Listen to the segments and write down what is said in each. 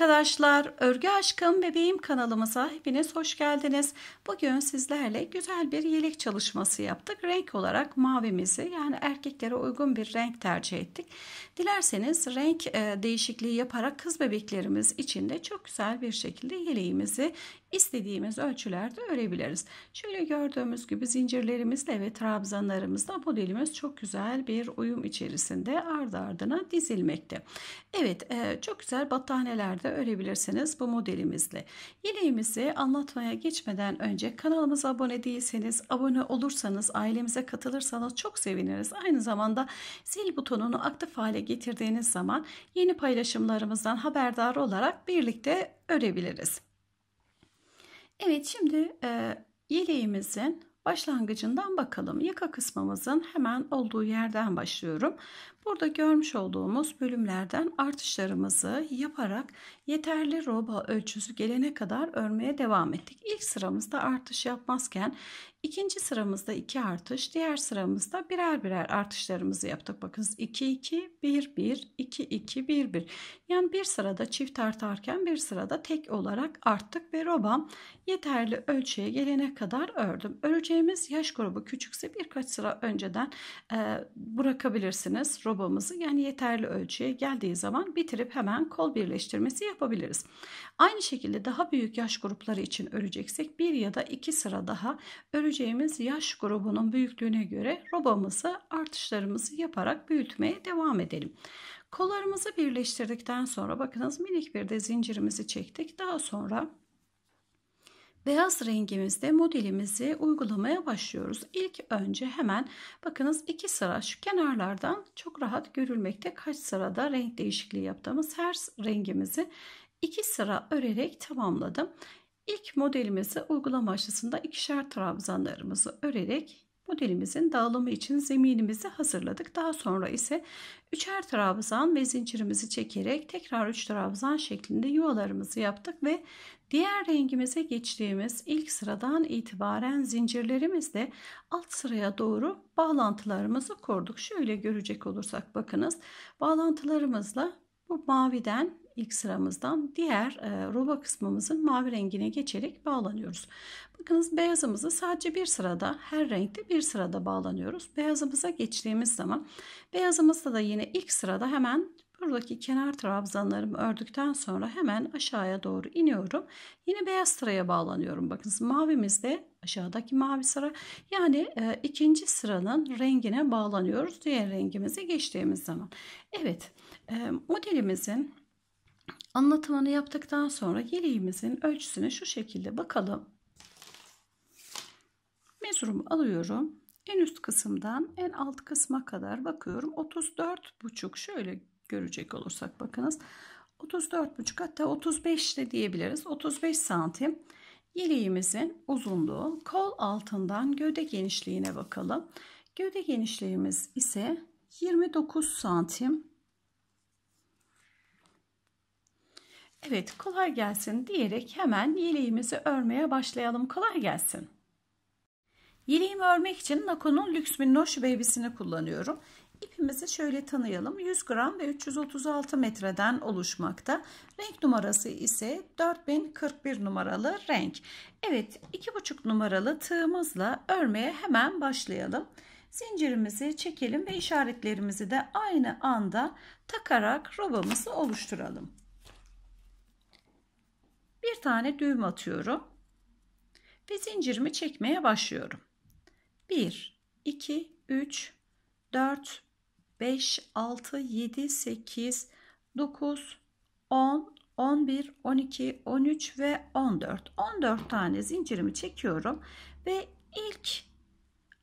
arkadaşlar, Örgü Aşkım Bebeğim kanalımıza hepiniz hoş geldiniz. Bugün sizlerle güzel bir yelek çalışması yaptık. Renk olarak mavimizi yani erkeklere uygun bir renk tercih ettik. Dilerseniz renk e, değişikliği yaparak kız bebeklerimiz için de çok güzel bir şekilde yeleğimizi istediğimiz ölçülerde örebiliriz. Şöyle gördüğümüz gibi zincirlerimizle ve trabzanlarımızla modelimiz çok güzel bir uyum içerisinde ardı ardına dizilmekte. Evet e, çok güzel battaniyelerde örebilirsiniz bu modelimizle. Yeleğimizi anlatmaya geçmeden önce kanalımıza abone değilseniz abone olursanız ailemize katılırsanız çok seviniriz. Aynı zamanda zil butonunu aktif hale getirdiğiniz zaman yeni paylaşımlarımızdan haberdar olarak birlikte örebiliriz. Evet şimdi e, yeleğimizin başlangıcından bakalım. Yaka kısmımızın hemen olduğu yerden başlıyorum. Burada görmüş olduğumuz bölümlerden artışlarımızı yaparak yeterli roba ölçüsü gelene kadar örmeye devam ettik. İlk sıramızda artış yapmazken ikinci sıramızda 2 iki artış, diğer sıramızda birer birer artışlarımızı yaptık. Bakınız 2 2 1 1 2 2 1 1. Yani bir sırada çift artarken bir sırada tek olarak arttık ve robam yeterli ölçüye gelene kadar ördüm. Öreceğimiz yaş grubu küçükse birkaç sıra önceden e, bırakabilirsiniz. Roba babamızı yani yeterli ölçüye geldiği zaman bitirip hemen kol birleştirmesi yapabiliriz. Aynı şekilde daha büyük yaş grupları için öreceksek bir ya da iki sıra daha öreceğimiz yaş grubunun büyüklüğüne göre robamızı artışlarımızı yaparak büyütmeye devam edelim. Kollarımızı birleştirdikten sonra bakınız minik bir de zincirimizi çektik. Daha sonra beyaz rengimizde modelimizi uygulamaya başlıyoruz. İlk önce hemen bakınız iki sıra şu kenarlardan çok rahat görülmekte kaç sırada renk değişikliği yaptığımız her rengimizi iki sıra örerek tamamladım. İlk modelimizi uygulama aşısında ikişer trabzanlarımızı örerek modelimizin dağılımı için zeminimizi hazırladık. Daha sonra ise üçer trabzan ve zincirimizi çekerek tekrar üç trabzan şeklinde yuvalarımızı yaptık ve diğer rengimize geçtiğimiz ilk sıradan itibaren zincirlerimizle alt sıraya doğru bağlantılarımızı kurduk. Şöyle görecek olursak bakınız bağlantılarımızla bu maviden ilk sıramızdan diğer e, roba kısmımızın mavi rengine geçerek bağlanıyoruz. Bakınız beyazımızı sadece bir sırada her renkte bir sırada bağlanıyoruz. Beyazımıza geçtiğimiz zaman beyazımızda da yine ilk sırada hemen buradaki kenar trabzanlarımı ördükten sonra hemen aşağıya doğru iniyorum. Yine beyaz sıraya bağlanıyorum. Bakınız mavimizde aşağıdaki mavi sıra yani e, ikinci sıranın rengine bağlanıyoruz diğer rengimize geçtiğimiz zaman. Evet e, modelimizin Anlatımını yaptıktan sonra yeleğimizin ölçüsüne şu şekilde bakalım. Mezurumu alıyorum. En üst kısımdan en alt kısma kadar bakıyorum. 34,5 şöyle görecek olursak bakınız. 34,5 hatta 35 de diyebiliriz. 35 santim. Yeleğimizin uzunluğu kol altından gövde genişliğine bakalım. Gövde genişliğimiz ise 29 santim Evet kolay gelsin diyerek hemen yeleğimizi örmeye başlayalım. Kolay gelsin. Yeleğimi örmek için Nako'nun Lüks Minnoş Baby'sini kullanıyorum. İpimizi şöyle tanıyalım. 100 gram ve 336 metreden oluşmakta. Renk numarası ise 4041 numaralı renk. Evet 2,5 numaralı tığımızla örmeye hemen başlayalım. Zincirimizi çekelim ve işaretlerimizi de aynı anda takarak robamızı oluşturalım bir tane düğüm atıyorum ve zincirimi çekmeye başlıyorum. 1, 2, 3, 4, 5, 6, 7, 8, 9, 10, 11, 12, 13 ve 14. 14 tane zincirimi çekiyorum ve ilk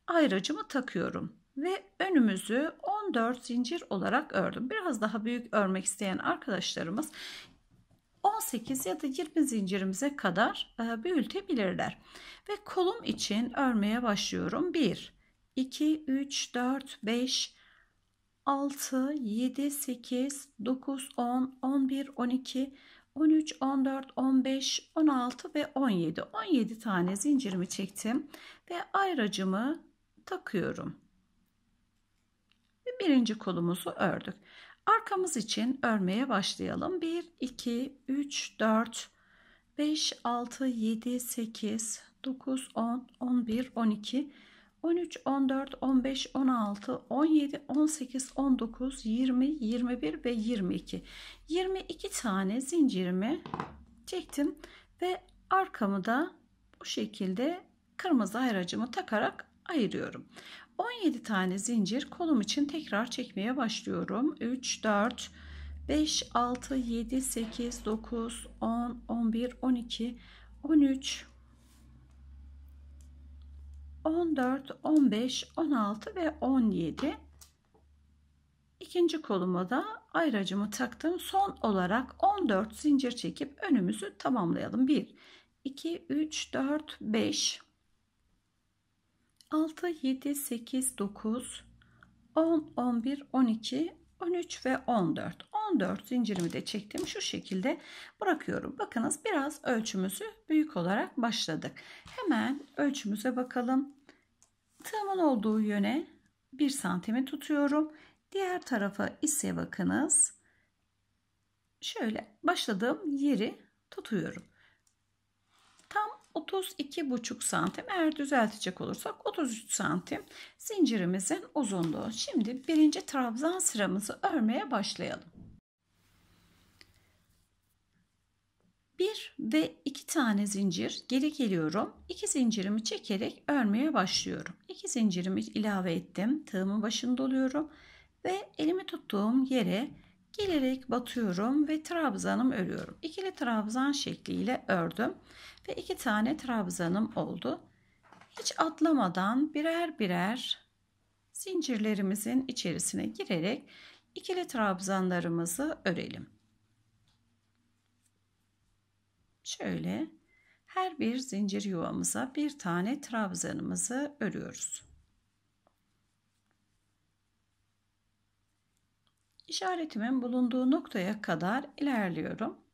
ayracımı takıyorum ve önümüzü 14 zincir olarak ördüm. Biraz daha büyük örmek isteyen arkadaşlarımız 18 ya da 20 zincirimize kadar e, büyütebilirler. Ve kolum için örmeye başlıyorum. 1, 2, 3, 4, 5, 6, 7, 8, 9, 10, 11, 12, 13, 14, 15, 16 ve 17. 17 tane zincirimi çektim ve ayracımı takıyorum. Birinci kolumuzu ördük. Arkamız için örmeye başlayalım. 1, 2, 3, 4, 5, 6, 7, 8, 9, 10, 11, 12, 13, 14, 15, 16, 17, 18, 19, 20, 21 ve 22. 22 tane zincirimi çektim ve arkamı da bu şekilde kırmızı ayracımı takarak ayırıyorum. 17 tane zincir kolum için tekrar çekmeye başlıyorum. 3, 4, 5, 6, 7, 8, 9, 10, 11, 12, 13, 14, 15, 16 ve 17. İkinci koluma da ayracımı taktım. Son olarak 14 zincir çekip önümüzü tamamlayalım. 1, 2, 3, 4, 5, 6, 7, 8, 9, 10, 11, 12, 13 ve 14. 14 zincirimi de çektim. Şu şekilde bırakıyorum. Bakınız biraz ölçümüzü büyük olarak başladık. Hemen ölçümüze bakalım. Tığımın olduğu yöne 1 santimi tutuyorum. Diğer tarafa ise bakınız. Şöyle başladığım yeri tutuyorum. 32,5 santim eğer düzeltecek olursak 33 santim zincirimizin uzunluğu. Şimdi birinci trabzan sıramızı örmeye başlayalım. 1 ve 2 tane zincir geri geliyorum. 2 zincirimi çekerek örmeye başlıyorum. 2 zincirimi ilave ettim. Tığımın başını doluyorum ve elimi tuttuğum yere gelerek batıyorum ve trabzanımı örüyorum. İkili trabzan şekliyle ördüm ve iki tane trabzanım oldu. Hiç atlamadan birer birer zincirlerimizin içerisine girerek ikili trabzanlarımızı örelim. Şöyle her bir zincir yuvamıza bir tane trabzanımızı örüyoruz. İşaretimin bulunduğu noktaya kadar ilerliyorum.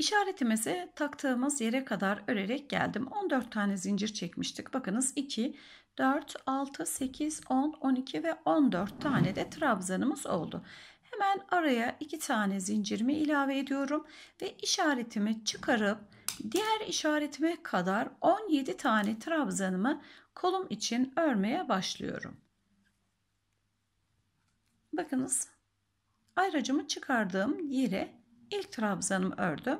İşaretimizi taktığımız yere kadar örerek geldim. 14 tane zincir çekmiştik. Bakınız 2, 4, 6, 8, 10, 12 ve 14 tane de trabzanımız oldu. Hemen araya 2 tane zincirimi ilave ediyorum ve işaretimi çıkarıp diğer işaretime kadar 17 tane trabzanımı kolum için örmeye başlıyorum. Bakınız ayracımı çıkardığım yere ilk trabzanımı ördüm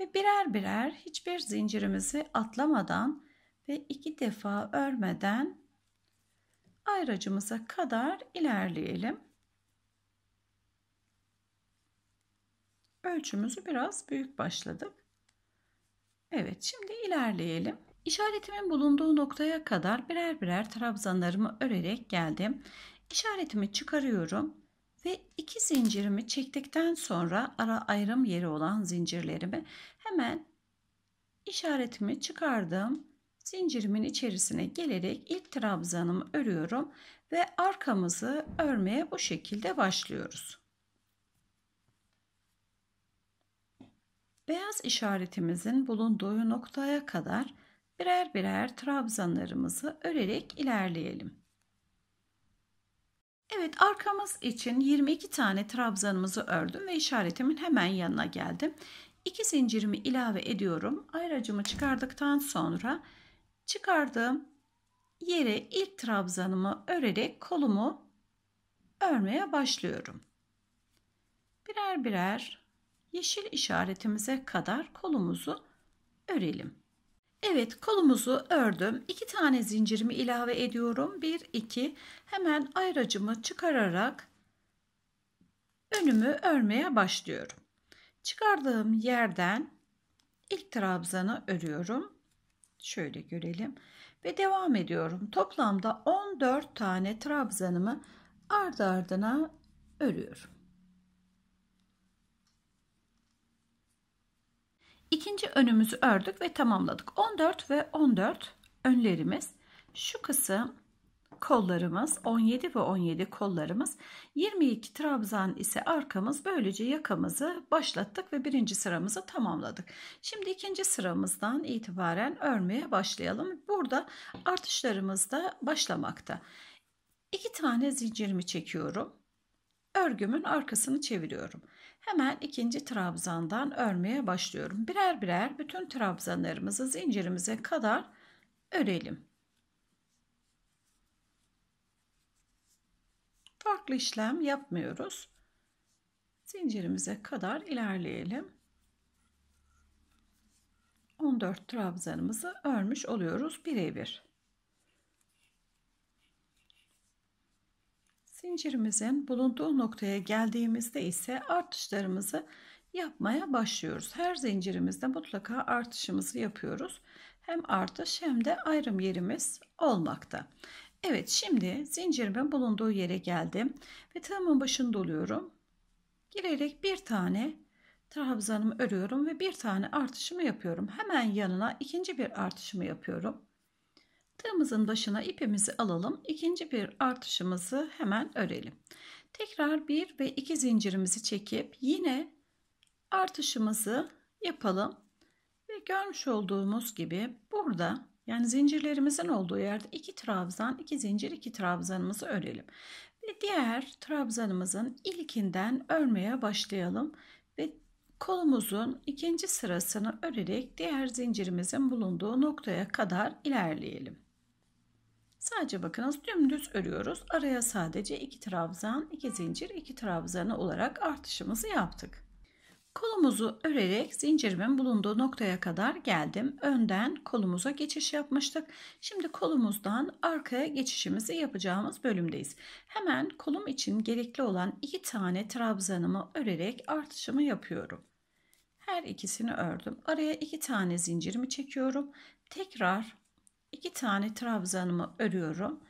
ve birer birer hiçbir zincirimizi atlamadan ve iki defa örmeden ayracımıza kadar ilerleyelim. Ölçümüzü biraz büyük başladık. Evet şimdi ilerleyelim. İşaretimin bulunduğu noktaya kadar birer birer trabzanlarımı örerek geldim. İşaretimi çıkarıyorum ve iki zincirimi çektikten sonra ara ayrım yeri olan zincirlerimi hemen işaretimi çıkardım. Zincirimin içerisine gelerek ilk trabzanımı örüyorum ve arkamızı örmeye bu şekilde başlıyoruz. Beyaz işaretimizin bulunduğu noktaya kadar birer birer trabzanlarımızı örerek ilerleyelim. Evet arkamız için 22 tane trabzanımızı ördüm ve işaretimin hemen yanına geldim. 2 zincirimi ilave ediyorum. Ayracımı çıkardıktan sonra çıkardığım yere ilk trabzanımı örerek kolumu örmeye başlıyorum. Birer birer yeşil işaretimize kadar kolumuzu örelim. Evet kolumuzu ördüm. İki tane zincirimi ilave ediyorum. Bir, iki. Hemen ayracımı çıkararak önümü örmeye başlıyorum. Çıkardığım yerden ilk trabzanı örüyorum. Şöyle görelim. Ve devam ediyorum. Toplamda 14 tane trabzanımı ardı ardına örüyorum. İkinci önümüzü ördük ve tamamladık. 14 ve 14 önlerimiz. Şu kısım kollarımız 17 ve 17 kollarımız 22 trabzan ise arkamız böylece yakamızı başlattık ve birinci sıramızı tamamladık. Şimdi ikinci sıramızdan itibaren örmeye başlayalım. Burada artışlarımız da başlamakta. 2 tane zincirimi çekiyorum. Örgümün arkasını çeviriyorum. Hemen ikinci trabzandan örmeye başlıyorum. Birer birer bütün trabzanlarımızı zincirimize kadar örelim. Farklı işlem yapmıyoruz. Zincirimize kadar ilerleyelim. 14 trabzanımızı örmüş oluyoruz birebir. Zincirimizin bulunduğu noktaya geldiğimizde ise artışlarımızı yapmaya başlıyoruz. Her zincirimizde mutlaka artışımızı yapıyoruz. Hem artış hem de ayrım yerimiz olmakta. Evet şimdi zincirimin bulunduğu yere geldim ve tığımın başını doluyorum. Girerek bir tane trabzanımı örüyorum ve bir tane artışımı yapıyorum. Hemen yanına ikinci bir artışımı yapıyorum tığımızın başına ipimizi alalım. ikinci bir artışımızı hemen örelim. Tekrar bir ve iki zincirimizi çekip yine artışımızı yapalım. Ve görmüş olduğumuz gibi burada yani zincirlerimizin olduğu yerde iki trabzan, iki zincir, iki trabzanımızı örelim. Ve diğer trabzanımızın ilkinden örmeye başlayalım ve kolumuzun ikinci sırasını örerek diğer zincirimizin bulunduğu noktaya kadar ilerleyelim. Sadece bakınız dümdüz örüyoruz. Araya sadece iki trabzan, iki zincir, iki trabzanı olarak artışımızı yaptık. Kolumuzu örerek zincirimin bulunduğu noktaya kadar geldim. Önden kolumuza geçiş yapmıştık. Şimdi kolumuzdan arkaya geçişimizi yapacağımız bölümdeyiz. Hemen kolum için gerekli olan iki tane trabzanımı örerek artışımı yapıyorum. Her ikisini ördüm. Araya iki tane zincirimi çekiyorum. Tekrar iki tane trabzanımı örüyorum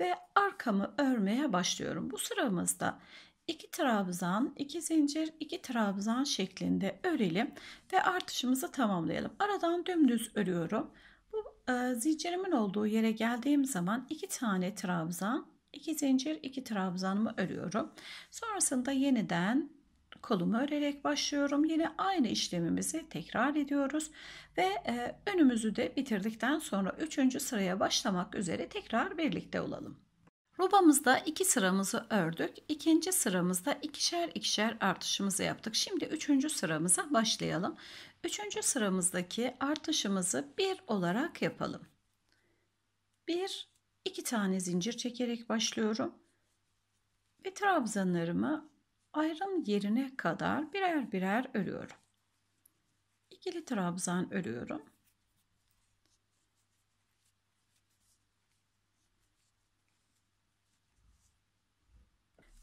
ve arkamı örmeye başlıyorum. Bu sıramızda iki trabzan, iki zincir, iki trabzan şeklinde örelim ve artışımızı tamamlayalım. Aradan dümdüz örüyorum. Bu e, zincirimin olduğu yere geldiğim zaman iki tane trabzan, iki zincir, iki trabzanımı örüyorum. Sonrasında yeniden kolumu örerek başlıyorum. Yine aynı işlemimizi tekrar ediyoruz ve e, önümüzü de bitirdikten sonra 3. sıraya başlamak üzere tekrar birlikte olalım. Rubamızda iki sıramızı ördük. İkinci sıramızda ikişer ikişer artışımızı yaptık. Şimdi üçüncü sıramıza başlayalım. Üçüncü sıramızdaki artışımızı bir olarak yapalım. Bir, iki tane zincir çekerek başlıyorum. Ve trabzanlarımı ayrım yerine kadar birer birer örüyorum. İkili trabzan örüyorum.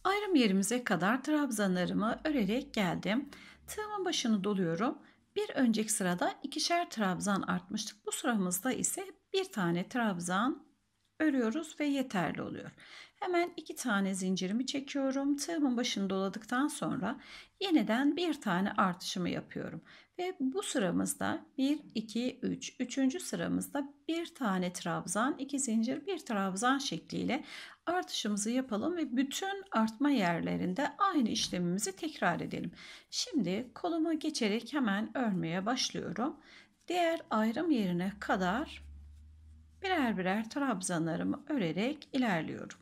Ayrım yerimize kadar trabzanlarımı örerek geldim. Tığımın başını doluyorum. Bir önceki sırada ikişer trabzan artmıştık. Bu sıramızda ise bir tane trabzan örüyoruz ve yeterli oluyor. Hemen iki tane zincirimi çekiyorum. Tığımın başını doladıktan sonra yeniden bir tane artışımı yapıyorum. Ve bu sıramızda 1, 2, 3. Üçüncü sıramızda bir tane trabzan, iki zincir, bir trabzan şekliyle artışımızı yapalım ve bütün artma yerlerinde aynı işlemimizi tekrar edelim. Şimdi koluma geçerek hemen örmeye başlıyorum. Diğer ayrım yerine kadar birer birer trabzanlarımı örerek ilerliyorum.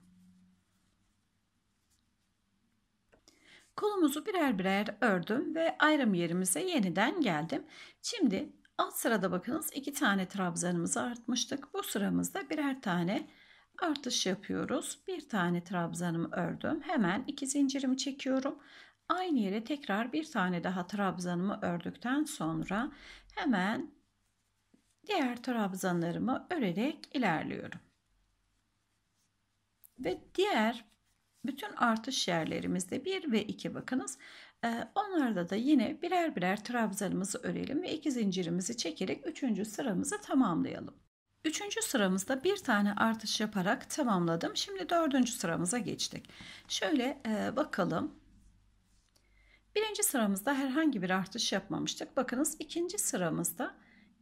Kolumuzu birer birer ördüm ve ayrım yerimize yeniden geldim. Şimdi alt sırada bakınız iki tane trabzanımızı artmıştık. Bu sıramızda birer tane artış yapıyoruz. Bir tane trabzanımı ördüm. Hemen iki zincirimi çekiyorum. Aynı yere tekrar bir tane daha trabzanımı ördükten sonra hemen diğer trabzanlarımı örerek ilerliyorum. Ve diğer bütün artış yerlerimizde 1 ve 2 bakınız. Ee, onlarda da yine birer birer trabzanımızı örelim ve iki zincirimizi çekerek üçüncü sıramızı tamamlayalım. Üçüncü sıramızda bir tane artış yaparak tamamladım. Şimdi dördüncü sıramıza geçtik. Şöyle e, bakalım. Birinci sıramızda herhangi bir artış yapmamıştık. Bakınız ikinci sıramızda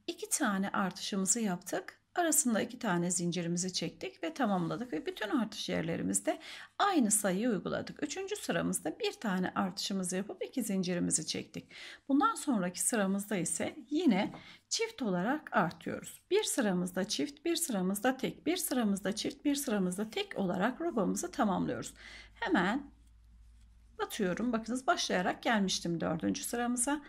iki tane artışımızı yaptık. Arasında iki tane zincirimizi çektik ve tamamladık ve bütün artış yerlerimizde aynı sayıyı uyguladık. Üçüncü sıramızda bir tane artışımızı yapıp iki zincirimizi çektik. Bundan sonraki sıramızda ise yine çift olarak artıyoruz. Bir sıramızda çift, bir sıramızda tek, bir sıramızda çift, bir sıramızda tek olarak robamızı tamamlıyoruz. Hemen batıyorum. Bakınız başlayarak gelmiştim dördüncü sıramıza.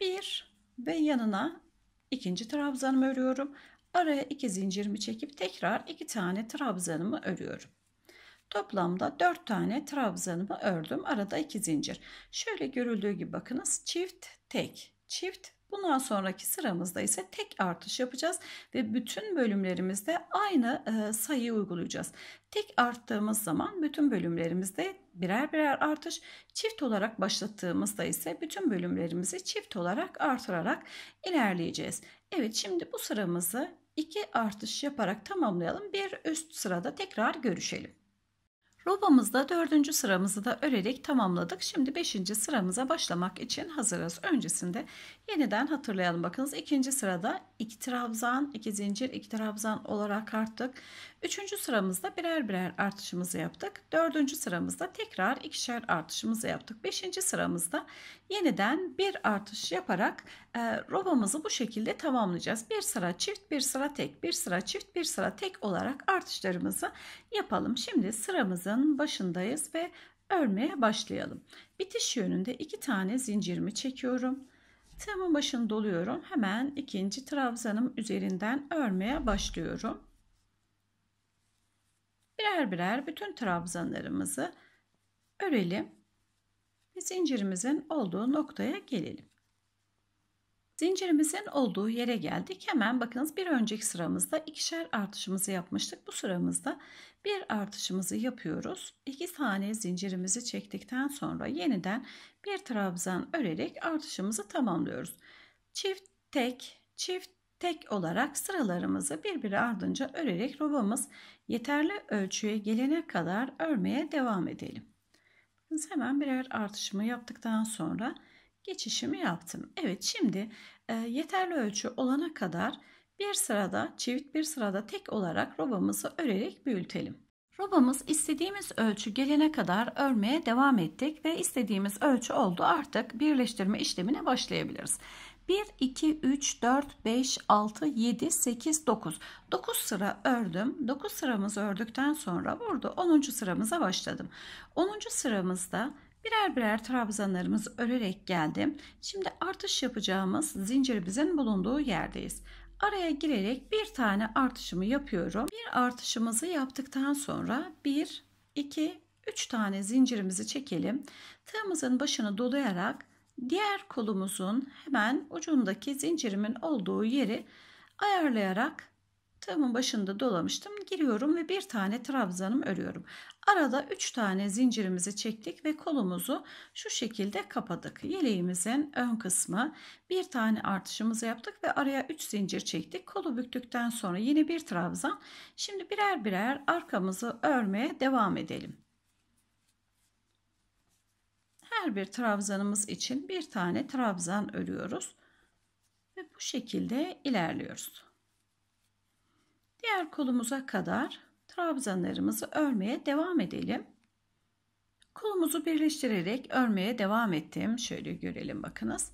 Bir ve yanına ikinci trabzanımı örüyorum. Araya iki zincirimi çekip tekrar iki tane trabzanımı örüyorum. Toplamda 4 tane trabzanımı ördüm. Arada 2 zincir. Şöyle görüldüğü gibi bakınız. Çift, tek, çift. Bundan sonraki sıramızda ise tek artış yapacağız ve bütün bölümlerimizde aynı e, sayıyı uygulayacağız. Tek arttığımız zaman bütün bölümlerimizde birer birer artış, çift olarak başlattığımızda ise bütün bölümlerimizi çift olarak artırarak ilerleyeceğiz. Evet şimdi bu sıramızı 2 artış yaparak tamamlayalım. Bir üst sırada tekrar görüşelim. Robamızda dördüncü sıramızı da örerek tamamladık. Şimdi beşinci sıramıza başlamak için hazırız. Öncesinde yeniden hatırlayalım. Bakınız ikinci sırada iki trabzan, iki zincir, iki trabzan olarak arttık. Üçüncü sıramızda birer birer artışımızı yaptık. Dördüncü sıramızda tekrar ikişer artışımızı yaptık. Beşinci sıramızda yeniden bir artış yaparak e, robamızı bu şekilde tamamlayacağız. Bir sıra çift, bir sıra tek, bir sıra çift, bir sıra tek olarak artışlarımızı yapalım. Şimdi sıramızın başındayız ve örmeye başlayalım. Bitiş yönünde iki tane zincirimi çekiyorum. Tığımın başını doluyorum. Hemen ikinci trabzanım üzerinden örmeye başlıyorum. Birer birer bütün trabzanlarımızı örelim ve zincirimizin olduğu noktaya gelelim. Zincirimizin olduğu yere geldik. Hemen bakınız bir önceki sıramızda ikişer artışımızı yapmıştık. Bu sıramızda bir artışımızı yapıyoruz. İki tane zincirimizi çektikten sonra yeniden bir trabzan örerek artışımızı tamamlıyoruz. Çift tek, çift tek olarak sıralarımızı birbiri ardınca örerek robamız yeterli ölçüye gelene kadar örmeye devam edelim. Biz hemen birer artışımı yaptıktan sonra geçişimi yaptım. Evet şimdi e, yeterli ölçü olana kadar bir sırada çivit bir sırada tek olarak robamızı örerek büyütelim. Robamız istediğimiz ölçü gelene kadar örmeye devam ettik ve istediğimiz ölçü oldu. Artık birleştirme işlemine başlayabiliriz. 1, 2, 3, 4, 5, 6, 7, 8, 9. 9 sıra ördüm. 9 sıramızı ördükten sonra burada 10. sıramıza başladım. 10. sıramızda Birer birer trabzanlarımız örerek geldim. Şimdi artış yapacağımız zincirimizin bulunduğu yerdeyiz. Araya girerek bir tane artışımı yapıyorum. Bir artışımızı yaptıktan sonra 1, 2, 3 tane zincirimizi çekelim. Tığımızın başını dolayarak diğer kolumuzun hemen ucundaki zincirimin olduğu yeri ayarlayarak tığımın başında dolamıştım. Giriyorum ve bir tane trabzanım örüyorum. Arada 3 tane zincirimizi çektik ve kolumuzu şu şekilde kapadık. Yeleğimizin ön kısmı bir tane artışımızı yaptık ve araya 3 zincir çektik. Kolu büktükten sonra yine bir trabzan. Şimdi birer birer arkamızı örmeye devam edelim. Her bir trabzanımız için bir tane trabzan örüyoruz ve bu şekilde ilerliyoruz. Diğer kolumuza kadar trabzanlarımızı örmeye devam edelim. Kolumuzu birleştirerek örmeye devam ettim. Şöyle görelim bakınız.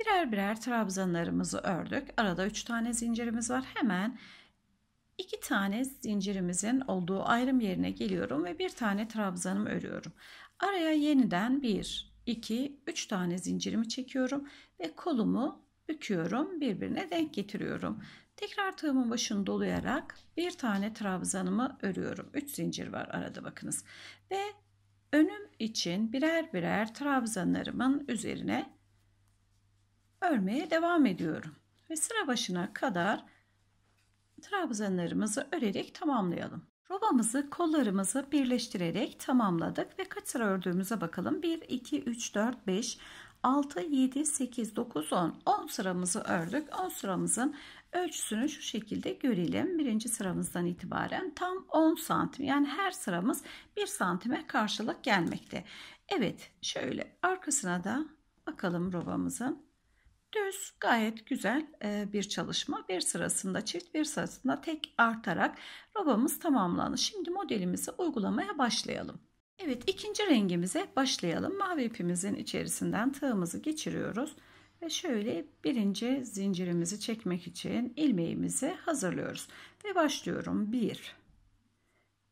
Birer birer trabzanlarımızı ördük. Arada 3 tane zincirimiz var. Hemen 2 tane zincirimizin olduğu ayrım yerine geliyorum ve bir tane trabzanımı örüyorum. Araya yeniden 1, 2, 3 tane zincirimi çekiyorum ve kolumu büküyorum. Birbirine denk getiriyorum. Tekrar tığımın başını dolayarak bir tane trabzanımı örüyorum. 3 zincir var arada bakınız. Ve önüm için birer birer trabzanlarımın üzerine örmeye devam ediyorum. Ve sıra başına kadar trabzanlarımızı örerek tamamlayalım. Robamızı kollarımızı birleştirerek tamamladık ve kaç sıra ördüğümüze bakalım. 1, 2, 3, 4, 5, 6, 7, 8, 9, 10. 10 sıramızı ördük. 10 sıramızın Ölçüsünü şu şekilde görelim. Birinci sıramızdan itibaren tam 10 santim yani her sıramız 1 santime karşılık gelmekte. Evet şöyle arkasına da bakalım robamızın. Düz gayet güzel e, bir çalışma. Bir sırasında çift bir sırasında tek artarak robamız tamamlandı. Şimdi modelimizi uygulamaya başlayalım. Evet ikinci rengimize başlayalım. Mavi ipimizin içerisinden tığımızı geçiriyoruz. Ve şöyle birinci zincirimizi çekmek için ilmeğimizi hazırlıyoruz. Ve başlıyorum. 1,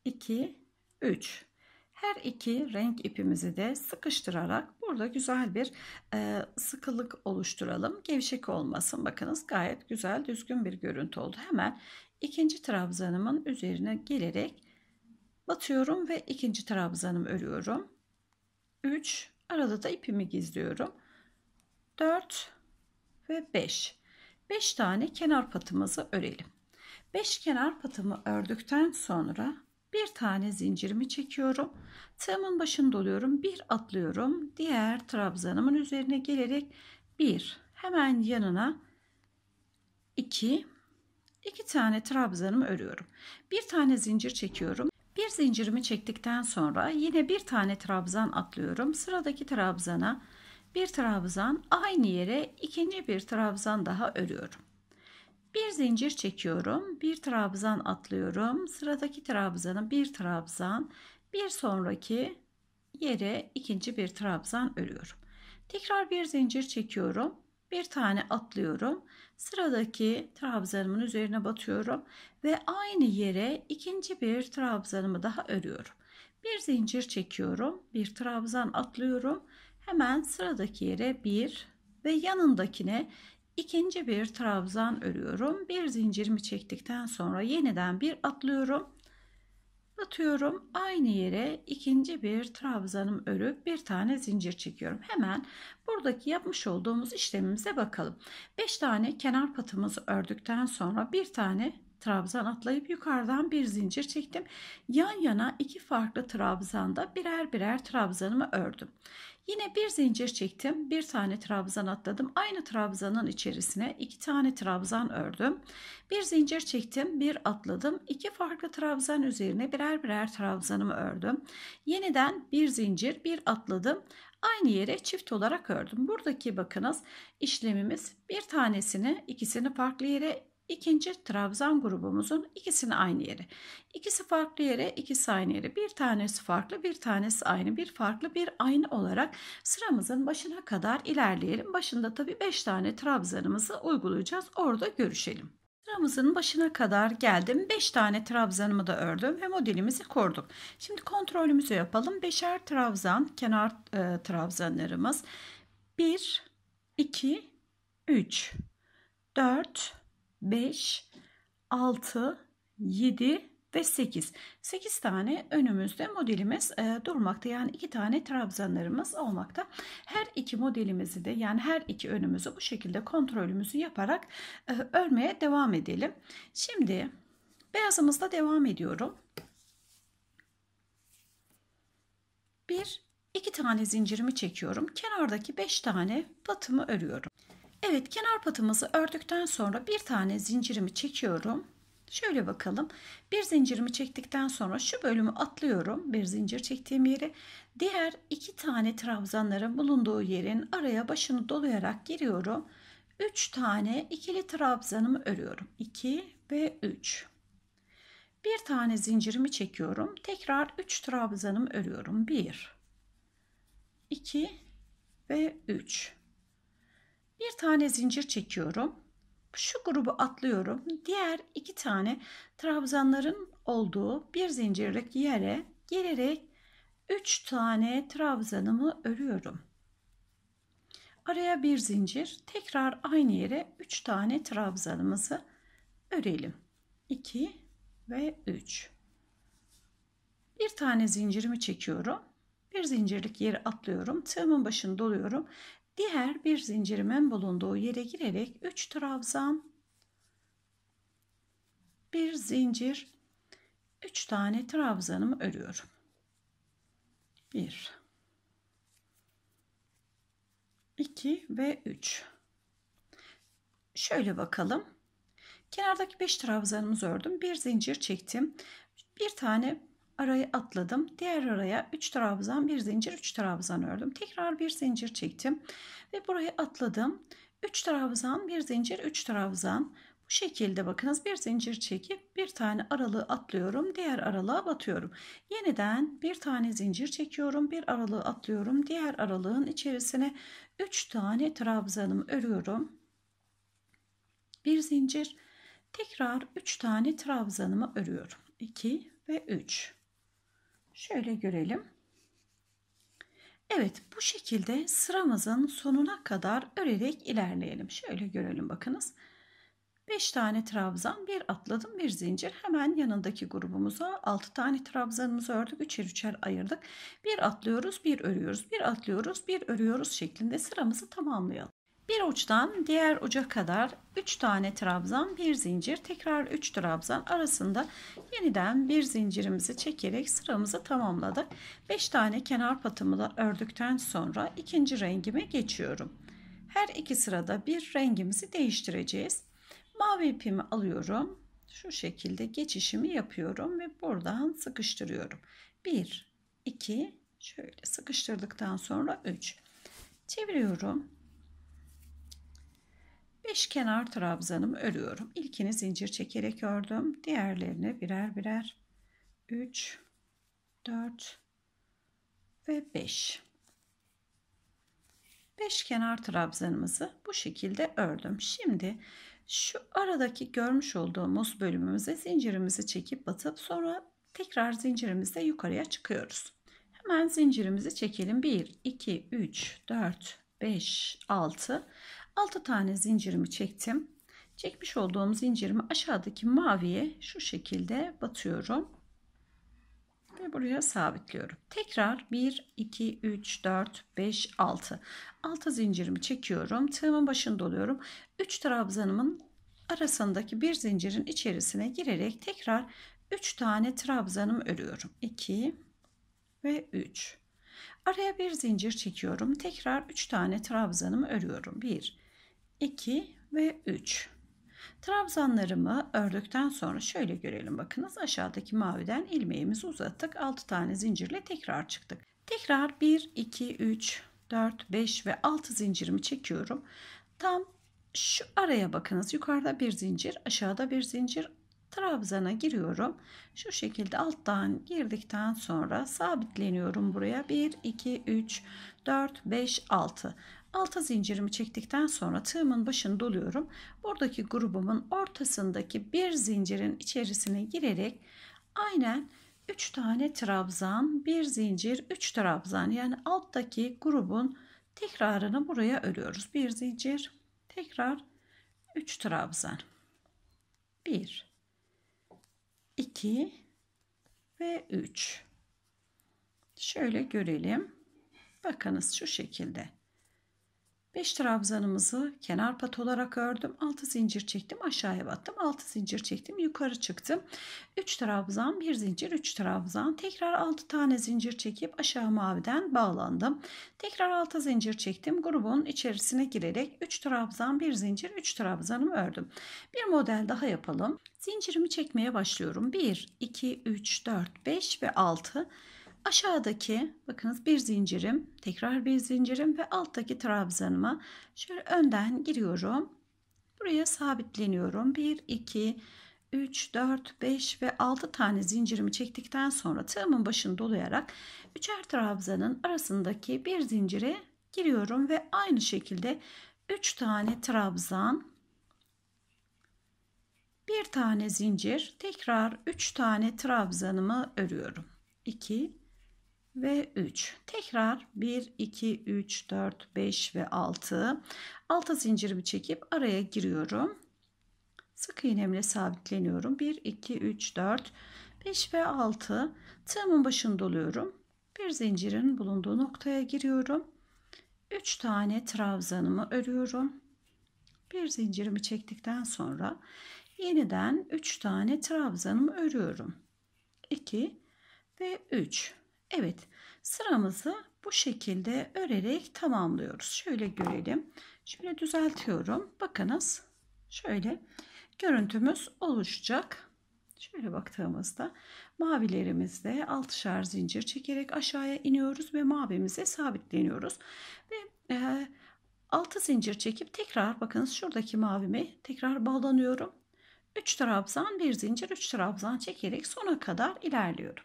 2, 3. Her iki renk ipimizi de sıkıştırarak burada güzel bir e, sıkılık oluşturalım. Gevşek olmasın. Bakınız gayet güzel düzgün bir görüntü oldu. Hemen ikinci trabzanımın üzerine gelerek batıyorum ve ikinci trabzanımı örüyorum. 3 arada da ipimi gizliyorum. 4 ve 5. 5 tane kenar patımızı örelim. 5 kenar patımı ördükten sonra bir tane zincirimi çekiyorum. Tığımın başını doluyorum. Bir atlıyorum. Diğer trabzanımın üzerine gelerek bir hemen yanına iki iki tane trabzanımı örüyorum. Bir tane zincir çekiyorum. Bir zincirimi çektikten sonra yine bir tane trabzan atlıyorum. Sıradaki trabzana bir trabzan aynı yere ikinci bir trabzan daha örüyorum. Bir zincir çekiyorum, bir trabzan atlıyorum. Sıradaki trabzanı bir trabzan, bir sonraki yere ikinci bir trabzan örüyorum. Tekrar bir zincir çekiyorum, bir tane atlıyorum. Sıradaki trabzanımın üzerine batıyorum ve aynı yere ikinci bir trabzanımı daha örüyorum. Bir zincir çekiyorum, bir trabzan atlıyorum. Hemen sıradaki yere bir ve yanındakine ikinci bir trabzan örüyorum. Bir zincirimi çektikten sonra yeniden bir atlıyorum. Atıyorum aynı yere ikinci bir trabzanım örüp bir tane zincir çekiyorum. Hemen buradaki yapmış olduğumuz işlemimize bakalım. 5 tane kenar patımızı ördükten sonra bir tane trabzan atlayıp yukarıdan bir zincir çektim. Yan yana iki farklı trabzanda birer birer trabzanımı ördüm. Yine bir zincir çektim. Bir tane trabzan atladım. Aynı trabzanın içerisine iki tane trabzan ördüm. Bir zincir çektim. Bir atladım. İki farklı trabzan üzerine birer birer trabzanımı ördüm. Yeniden bir zincir bir atladım. Aynı yere çift olarak ördüm. Buradaki bakınız işlemimiz bir tanesini ikisini farklı yere İkinci trabzan grubumuzun ikisini aynı yere. İkisi farklı yere, ikisi aynı yere. Bir tanesi farklı, bir tanesi aynı. Bir farklı, bir aynı olarak sıramızın başına kadar ilerleyelim. Başında tabii 5 tane trabzanımızı uygulayacağız. Orada görüşelim. Sıramızın başına kadar geldim. 5 tane trabzanımı da ördüm ve modelimizi kurduk. Şimdi kontrolümüzü yapalım. 5'er trabzan, kenar e, trabzanlarımız. 1, 2, 3, 4, 5, 6, 7 ve 8. 8 tane önümüzde modelimiz e, durmakta. Yani 2 tane trabzanlarımız olmakta. Her iki modelimizi de yani her iki önümüzü bu şekilde kontrolümüzü yaparak e, örmeye devam edelim. Şimdi beyazımızla devam ediyorum. Bir, iki tane zincirimi çekiyorum. Kenardaki beş tane batımı örüyorum. Evet kenar patımızı ördükten sonra bir tane zincirimi çekiyorum. Şöyle bakalım. Bir zincirimi çektikten sonra şu bölümü atlıyorum. Bir zincir çektiğim yeri. Diğer iki tane trabzanların bulunduğu yerin araya başını dolayarak giriyorum. Üç tane ikili trabzanımı örüyorum. 2 ve 3. Bir tane zincirimi çekiyorum. Tekrar üç trabzanımı örüyorum. 1 2 ve 3. Bir tane zincir çekiyorum. Şu grubu atlıyorum. Diğer iki tane trabzanların olduğu bir zincirlik yere gelerek 3 tane trabzanımı örüyorum. Araya bir zincir, tekrar aynı yere 3 tane trabzanımızı örelim. 2 ve 3. Bir tane zincirimi çekiyorum. Bir zincirlik yere atlıyorum. Tığımın başını doluyorum. Diğer bir zincirimin bulunduğu yere girerek 3 trabzan bir zincir 3 tane trabzanımı örüyorum. 1 2 ve 3 Şöyle bakalım. Kenardaki 5 trabzanımızı ördüm. Bir zincir çektim. Bir tane arayı atladım. Diğer araya 3 trabzan, bir zincir, 3 trabzan ördüm. Tekrar bir zincir çektim ve burayı atladım. 3 trabzan, bir zincir, 3 trabzan. Bu şekilde bakınız bir zincir çekip bir tane aralığı atlıyorum, diğer aralığa batıyorum. Yeniden bir tane zincir çekiyorum, bir aralığı atlıyorum, diğer aralığın içerisine 3 tane trabzanımı örüyorum. Bir zincir, tekrar 3 tane trabzanımı örüyorum. 2 ve 3. Şöyle görelim. Evet bu şekilde sıramızın sonuna kadar örerek ilerleyelim. Şöyle görelim bakınız. 5 tane trabzan, bir atladım, bir zincir. Hemen yanındaki grubumuza 6 tane trabzanımızı ördük. Üçer üçer ayırdık. Bir atlıyoruz, bir örüyoruz, bir atlıyoruz, bir örüyoruz şeklinde sıramızı tamamlayalım. Bir uçtan diğer uca kadar 3 tane trabzan bir zincir tekrar 3 trabzan arasında yeniden bir zincirimizi çekerek sıramızı tamamladık. 5 tane kenar patımı da ördükten sonra ikinci rengime geçiyorum. Her iki sırada bir rengimizi değiştireceğiz. Mavi ipimi alıyorum. Şu şekilde geçişimi yapıyorum ve buradan sıkıştırıyorum. 1, 2, şöyle sıkıştırdıktan sonra 3. Çeviriyorum 5 kenar trabzanım örüyorum. İlkini zincir çekerek ördüm. Diğerlerini birer birer 3 4 ve 5. 5 kenar trabzanımızı bu şekilde ördüm. Şimdi şu aradaki görmüş olduğumuz bölümümüze zincirimizi çekip batıp sonra tekrar zincirimizle yukarıya çıkıyoruz. Hemen zincirimizi çekelim. 1, 2, 3, 4, 5, 6. 6 tane zincirimi çektim. Çekmiş olduğum zincirimi aşağıdaki maviye şu şekilde batıyorum. Ve buraya sabitliyorum. Tekrar 1, 2, 3, 4, 5, 6. 6 zincirimi çekiyorum. Tığımın başını doluyorum. 3 trabzanımın arasındaki bir zincirin içerisine girerek tekrar 3 tane trabzanımı örüyorum. 2 ve 3. Araya bir zincir çekiyorum. Tekrar 3 tane trabzanımı örüyorum. 1 2 ve 3. Trabzanlarımı ördükten sonra şöyle görelim bakınız aşağıdaki maviden ilmeğimizi uzattık 6 tane zincirle tekrar çıktık. Tekrar 1 2 3 4 5 ve 6 zincirimi çekiyorum. Tam şu araya bakınız yukarıda bir zincir aşağıda bir zincir trabzana giriyorum. Şu şekilde alttan girdikten sonra sabitleniyorum buraya. 1, 2, 3, 4, 5, 6. Alta zincirimi çektikten sonra tığımın başını doluyorum. Buradaki grubumun ortasındaki bir zincirin içerisine girerek aynen 3 tane trabzan, bir zincir, 3 trabzan yani alttaki grubun tekrarını buraya örüyoruz. Bir zincir, tekrar 3 trabzan. 1 2 ve 3. Şöyle görelim. Bakınız şu şekilde. 5 trabzanımızı kenar pat olarak ördüm. 6 zincir çektim. Aşağıya battım. 6 zincir çektim. Yukarı çıktım. 3 trabzan, 1 zincir, 3 trabzan. Tekrar 6 tane zincir çekip aşağı maviden bağlandım. Tekrar 6 zincir çektim. Grubun içerisine girerek 3 trabzan, 1 zincir, 3 trabzanımı ördüm. Bir model daha yapalım. Zincirimi çekmeye başlıyorum. 1, 2, 3, 4, 5 ve 6. Aşağıdaki bakınız bir zincirim, tekrar bir zincirim ve alttaki trabzanıma şöyle önden giriyorum. Buraya sabitleniyorum. 1, 2, 3, 4, 5 ve 6 tane zincirimi çektikten sonra tığımın başını dolayarak üçer trabzanın arasındaki bir zincire giriyorum ve aynı şekilde 3 tane trabzan bir tane zincir tekrar 3 tane trabzanımı örüyorum. 2 ve 3. Tekrar 1, 2, 3, 4, 5 ve 6. Alta zincirimi çekip araya giriyorum. Sık iğnemle sabitleniyorum. 1, 2, 3, 4, 5 ve 6. Tığımın başını doluyorum. Bir zincirin bulunduğu noktaya giriyorum. 3 tane trabzanımı örüyorum. Bir zincirimi çektikten sonra yeniden 3 tane trabzanımı örüyorum. 2 ve 3. Evet sıramızı bu şekilde örerek tamamlıyoruz. Şöyle görelim. Şöyle düzeltiyorum. Bakınız şöyle görüntümüz oluşacak. Şöyle baktığımızda mavilerimizde altışar zincir çekerek aşağıya iniyoruz ve mavimize sabitleniyoruz. Ve e, 6 zincir çekip tekrar bakınız şuradaki mavimi tekrar bağlanıyorum. 3 trabzan, 1 zincir, 3 trabzan çekerek sona kadar ilerliyorum.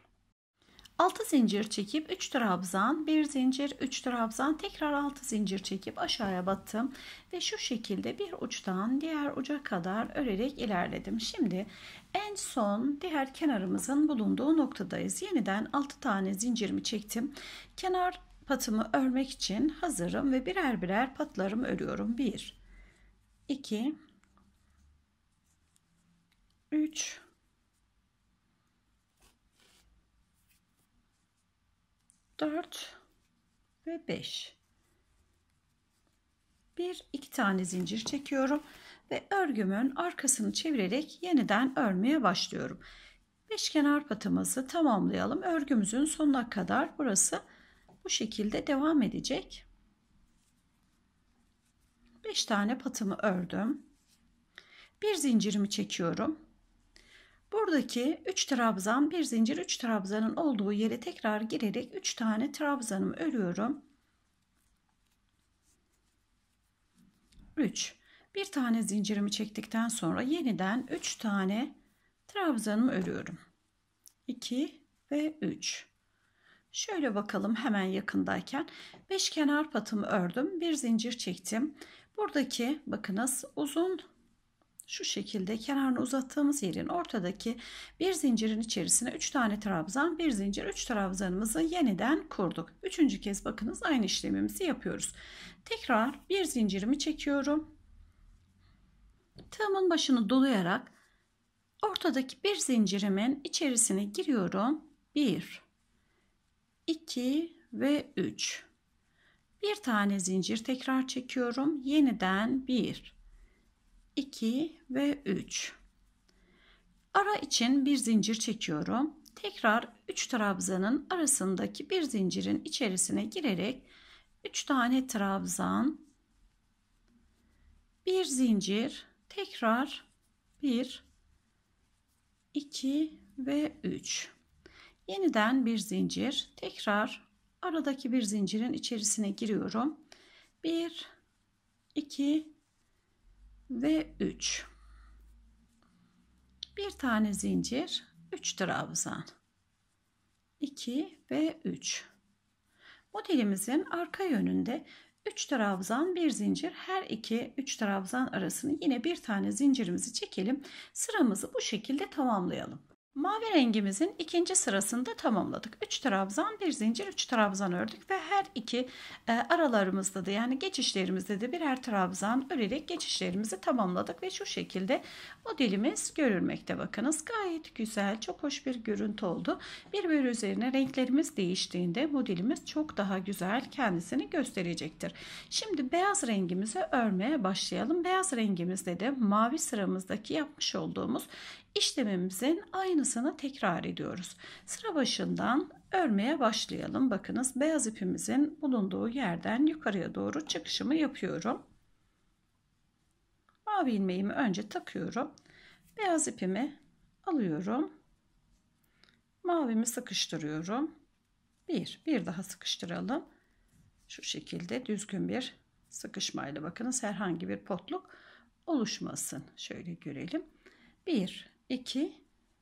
6 zincir çekip 3 trabzan, 1 zincir, 3 trabzan, tekrar 6 zincir çekip aşağıya battım ve şu şekilde bir uçtan diğer uca kadar örerek ilerledim. Şimdi en son diğer kenarımızın bulunduğu noktadayız. Yeniden 6 tane zincirimi çektim. Kenar patımı örmek için hazırım ve birer birer patlarımı örüyorum. 1 2 3 4 ve 5 bir iki tane zincir çekiyorum ve örgümün arkasını çevirerek yeniden örmeye başlıyorum Beş kenar patımızı tamamlayalım örgümüzün sonuna kadar burası bu şekilde devam edecek 5 tane patımı ördüm bir zincirimi çekiyorum Buradaki 3 trabzan bir zincir 3 trabzanın olduğu yere tekrar girerek 3 tane trabzanımı örüyorum. 3. Bir tane zincirimi çektikten sonra yeniden 3 tane trabzanımı örüyorum. 2 ve 3. Şöyle bakalım hemen yakındayken 5 kenar patımı ördüm. Bir zincir çektim. Buradaki bakınız uzun şu şekilde kenarını uzattığımız yerin ortadaki bir zincirin içerisine 3 tane trabzan, bir zincir 3 trabzanımızı yeniden kurduk. Üçüncü kez bakınız aynı işlemimizi yapıyoruz. Tekrar bir zincirimi çekiyorum. Tığımın başını dolayarak ortadaki bir zincirimin içerisine giriyorum. 1 2 ve 3 bir tane zincir tekrar çekiyorum yeniden 1 2 ve 3. Ara için bir zincir çekiyorum. Tekrar 3 trabzanın arasındaki bir zincirin içerisine girerek 3 tane trabzan bir zincir tekrar 1 2 ve 3 yeniden bir zincir tekrar aradaki bir zincirin içerisine giriyorum 1 2 ve 3. Bir tane zincir, 3 trabzan. 2 ve 3. Modelimizin arka yönünde 3 trabzan, bir zincir, her iki 3 trabzan arasını yine bir tane zincirimizi çekelim. Sıramızı bu şekilde tamamlayalım. Mavi rengimizin ikinci sırasında tamamladık. 3 trabzan, bir zincir, 3 trabzan ördük ve her iki e, aralarımızda da yani geçişlerimizde de birer trabzan örerek geçişlerimizi tamamladık ve şu şekilde modelimiz görülmekte. Bakınız gayet güzel, çok hoş bir görüntü oldu. Birbiri üzerine renklerimiz değiştiğinde modelimiz çok daha güzel kendisini gösterecektir. Şimdi beyaz rengimizi örmeye başlayalım. Beyaz rengimizde de mavi sıramızdaki yapmış olduğumuz işlemimizin aynısını tekrar ediyoruz. Sıra başından örmeye başlayalım. Bakınız beyaz ipimizin bulunduğu yerden yukarıya doğru çıkışımı yapıyorum. Mavi ilmeğimi önce takıyorum. Beyaz ipimi alıyorum. Mavimi sıkıştırıyorum. Bir, bir daha sıkıştıralım. Şu şekilde düzgün bir sıkışmayla bakınız herhangi bir potluk oluşmasın. Şöyle görelim. Bir. 2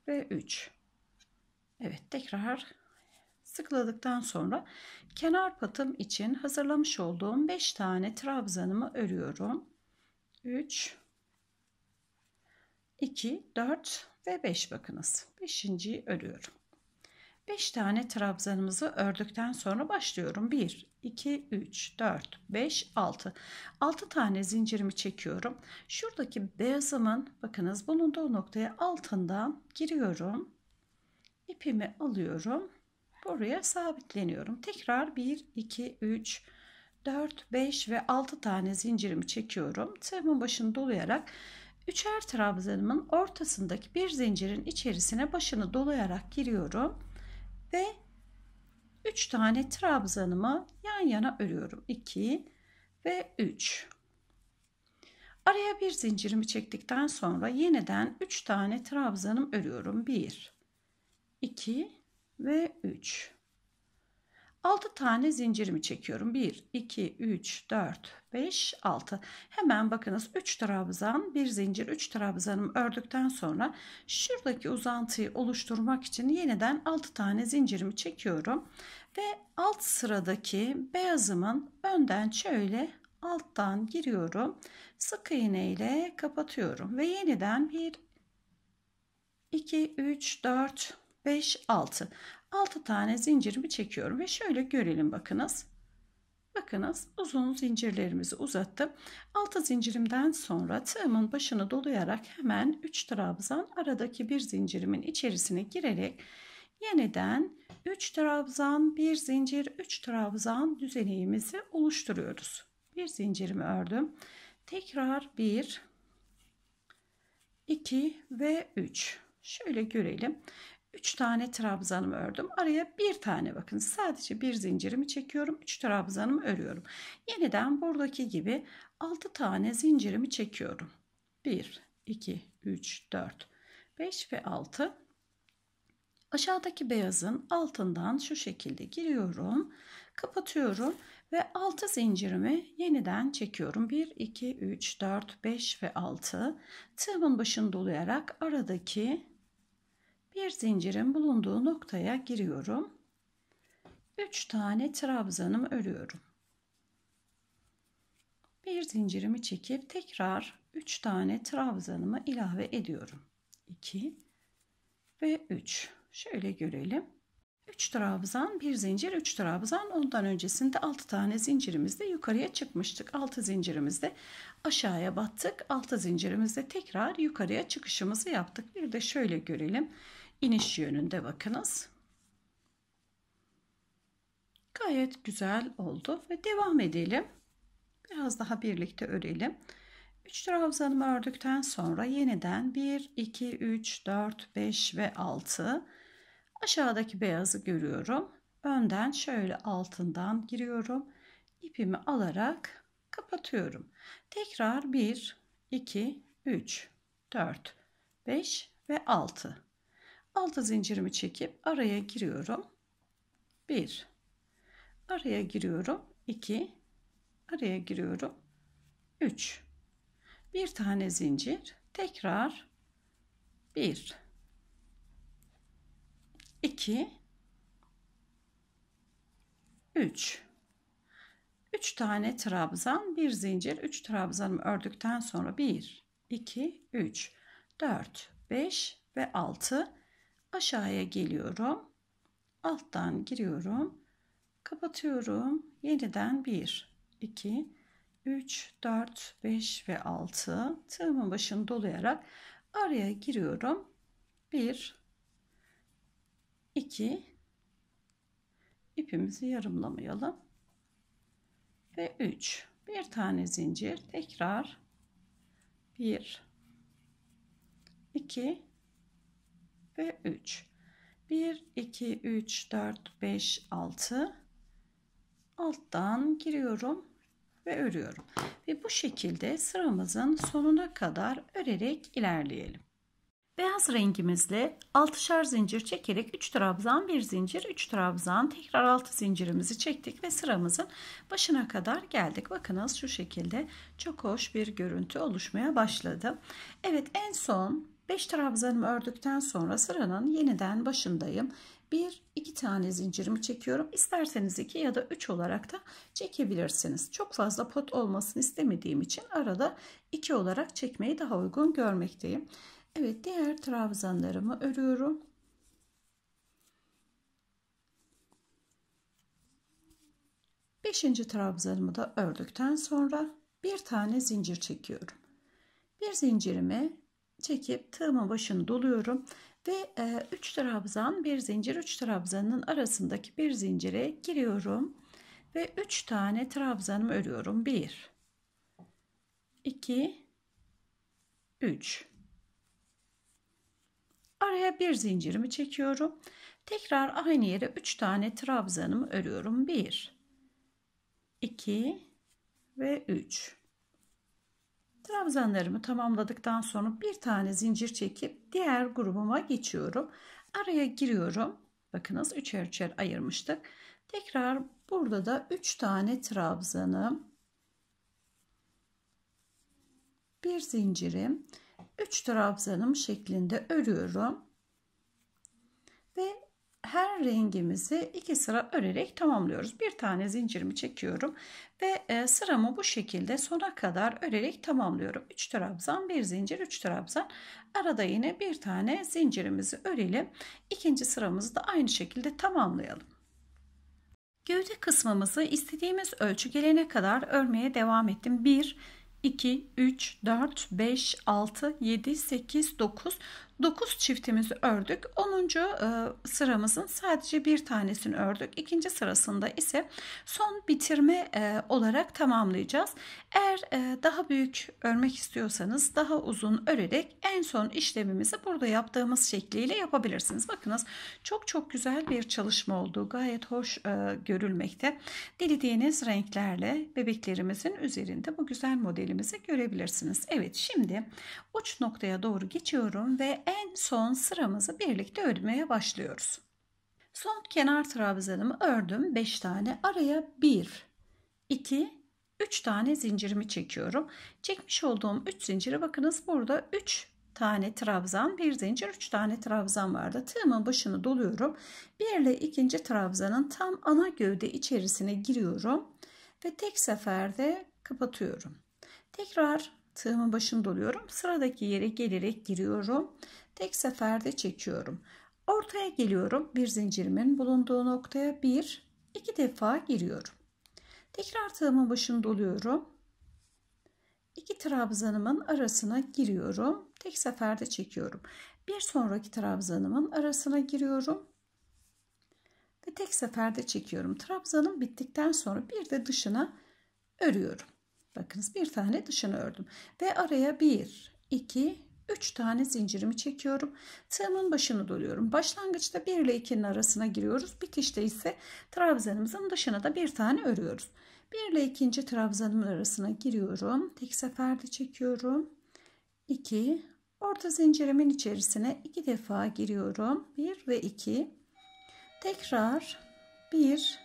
ve 3. Evet tekrar sıkladıktan sonra kenar patım için hazırlamış olduğum 5 tane trabzanımı örüyorum. 3 2 4 ve 5 bakınız. 5.yi örüyorum. 5 tane trabzanımızı ördükten sonra başlıyorum. 1, 2, 3, 4, 5, 6. 6 tane zincirimi çekiyorum. Şuradaki beyazımın bakınız bulunduğu noktaya altından giriyorum. İpimi alıyorum. Buraya sabitleniyorum. Tekrar 1, 2, 3, 4, 5 ve 6 tane zincirimi çekiyorum. Tığımın başını dolayarak üçer trabzanımın ortasındaki bir zincirin içerisine başını dolayarak giriyorum ve 3 tane trabzanımı yan yana örüyorum. 2 ve 3. Araya bir zincirimi çektikten sonra yeniden 3 tane trabzanım örüyorum. 1 2 ve 3. 6 tane zincirimi çekiyorum. 1, 2, 3, 4, 5, 6. Hemen bakınız 3 trabzan, bir zincir, 3 trabzanımı ördükten sonra şuradaki uzantıyı oluşturmak için yeniden 6 tane zincirimi çekiyorum. Ve alt sıradaki beyazımın önden şöyle alttan giriyorum. Sık iğne ile kapatıyorum ve yeniden 1, 2, 3, 4, 5, 6. 6 tane zincirimi çekiyorum ve şöyle görelim bakınız. Bakınız uzun zincirlerimizi uzattım. 6 zincirimden sonra tığımın başını dolayarak hemen 3 trabzan aradaki bir zincirimin içerisine girerek yeniden 3 trabzan, 1 zincir, 3 trabzan düzeneğimizi oluşturuyoruz. Bir zincirimi ördüm. Tekrar 1 2 ve 3. Şöyle görelim. 3 tane trabzanımı ördüm. Araya bir tane bakın sadece bir zincirimi çekiyorum. 3 trabzanımı örüyorum. Yeniden buradaki gibi 6 tane zincirimi çekiyorum. 1, 2, 3, 4, 5 ve 6. Aşağıdaki beyazın altından şu şekilde giriyorum. Kapatıyorum ve 6 zincirimi yeniden çekiyorum. 1, 2, 3, 4, 5 ve 6. Tığımın başını dolayarak aradaki bir zincirin bulunduğu noktaya giriyorum. 3 tane trabzanımı örüyorum. Bir zincirimi çekip tekrar 3 tane trabzanımı ilave ediyorum. 2 ve 3. Şöyle görelim. 3 trabzan, bir zincir, 3 trabzan. Ondan öncesinde 6 tane zincirimizde yukarıya çıkmıştık. 6 zincirimizde aşağıya battık. 6 zincirimizde tekrar yukarıya çıkışımızı yaptık. Bir de şöyle görelim iniş yönünde bakınız. Gayet güzel oldu ve devam edelim. Biraz daha birlikte örelim. 3 trabzanımı ördükten sonra yeniden 1, 2, 3, 4, 5 ve 6 aşağıdaki beyazı görüyorum. Önden şöyle altından giriyorum. İpimi alarak kapatıyorum. Tekrar 1, 2, 3, 4, 5 ve 6. Altı zincirimi çekip araya giriyorum. 1 araya giriyorum. 2 araya giriyorum. 3 bir tane zincir tekrar 1 2 3 3 tane trabzan bir zincir 3 trabzanımı ördükten sonra 1 2 3 4 5 ve 6 Aşağıya geliyorum. Alttan giriyorum. Kapatıyorum. Yeniden 1, 2, 3, 4, 5 ve 6 tığımın başını dolayarak araya giriyorum. 1, 2, ipimizi yarımlamayalım. Ve 3, bir tane zincir tekrar 1, 2, ve 3. 1, 2, 3, 4, 5, 6. Alttan giriyorum ve örüyorum. Ve bu şekilde sıramızın sonuna kadar örerek ilerleyelim. Beyaz rengimizle 6'şar zincir çekerek 3 trabzan 1 zincir 3 trabzan tekrar 6 zincirimizi çektik ve sıramızın başına kadar geldik. Bakınız şu şekilde çok hoş bir görüntü oluşmaya başladı. Evet en son 5 trabzanımı ördükten sonra sıranın yeniden başındayım. 1 2 tane zincirimi çekiyorum. İsterseniz 2 ya da 3 olarak da çekebilirsiniz. Çok fazla pot olmasını istemediğim için arada 2 olarak çekmeyi daha uygun görmekteyim. Evet diğer trabzanlarımı örüyorum. Beşinci trabzanımı da ördükten sonra bir tane zincir çekiyorum. Bir zincirimi çekip tığımın başını doluyorum ve 3 e, trabzan bir zincir 3 trabzanın arasındaki bir zincire giriyorum ve 3 tane trabzanımı örüyorum 1 2 3 araya bir zincirimi çekiyorum tekrar aynı yere 3 tane trabzanımı örüyorum 1 2 ve 3 Trabzanlarımı tamamladıktan sonra bir tane zincir çekip diğer grubuma geçiyorum. Araya giriyorum. Bakınız üçer üçer ayırmıştık. Tekrar burada da üç tane trabzanım. Bir zincirim. üç trabzanım şeklinde örüyorum her rengimizi iki sıra örerek tamamlıyoruz. Bir tane zincirimi çekiyorum ve e, sıramı bu şekilde sona kadar örerek tamamlıyorum. 3 trabzan, bir zincir, 3 trabzan. Arada yine bir tane zincirimizi örelim. İkinci sıramızı da aynı şekilde tamamlayalım. Gövde kısmımızı istediğimiz ölçü gelene kadar örmeye devam ettim. 1 2 3 4 5 6 7 8 9 9 çiftimizi ördük. 10. E, sıramızın sadece bir tanesini ördük. İkinci sırasında ise son bitirme e, olarak tamamlayacağız. Eğer e, daha büyük örmek istiyorsanız daha uzun örerek en son işlemimizi burada yaptığımız şekliyle yapabilirsiniz. Bakınız çok çok güzel bir çalışma oldu. Gayet hoş görülmekte. Dilediğiniz renklerle bebeklerimizin üzerinde bu güzel modelimizi görebilirsiniz. Evet şimdi uç noktaya doğru geçiyorum ve en son sıramızı birlikte örmeye başlıyoruz. Son kenar trabzanımı ördüm 5 tane. Araya 1, 2, 3 tane zincirimi çekiyorum. Çekmiş olduğum 3 zinciri bakınız burada 3 tane trabzan, bir zincir, 3 tane trabzan vardı. Tığımın başını doluyorum. 1 ile 2. trabzanın tam ana gövde içerisine giriyorum ve tek seferde kapatıyorum. Tekrar tığımın başını doluyorum. Sıradaki yere gelerek giriyorum tek seferde çekiyorum. Ortaya geliyorum. Bir zincirimin bulunduğu noktaya bir, iki defa giriyorum. Tekrar tığımın başını doluyorum. İki trabzanımın arasına giriyorum. Tek seferde çekiyorum. Bir sonraki trabzanımın arasına giriyorum. Ve tek seferde çekiyorum. Trabzanım bittikten sonra bir de dışına örüyorum. Bakınız bir tane dışını ördüm. Ve araya bir, iki, 3 tane zincirimi çekiyorum. Tığımın başını doluyorum. Başlangıçta 1 ile 2'nin arasına giriyoruz. Bitişte ise trabzanımızın dışına da bir tane örüyoruz. 1 ile 2. trabzanımın arasına giriyorum. Tek seferde çekiyorum. 2 orta zincirimin içerisine 2 defa giriyorum. 1 ve 2 tekrar 1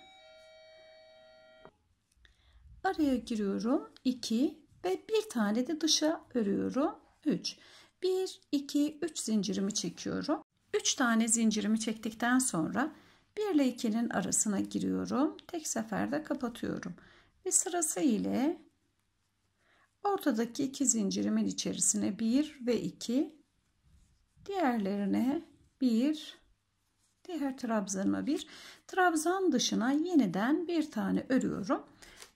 araya giriyorum. 2 ve bir tane de dışa örüyorum. 3 1, 2, 3 zincirimi çekiyorum. 3 tane zincirimi çektikten sonra 1 ile 2'nin arasına giriyorum. Tek seferde kapatıyorum. Ve sırası ile ortadaki iki zincirimin içerisine 1 ve 2 diğerlerine 1 diğer trabzanıma 1 trabzan dışına yeniden bir tane örüyorum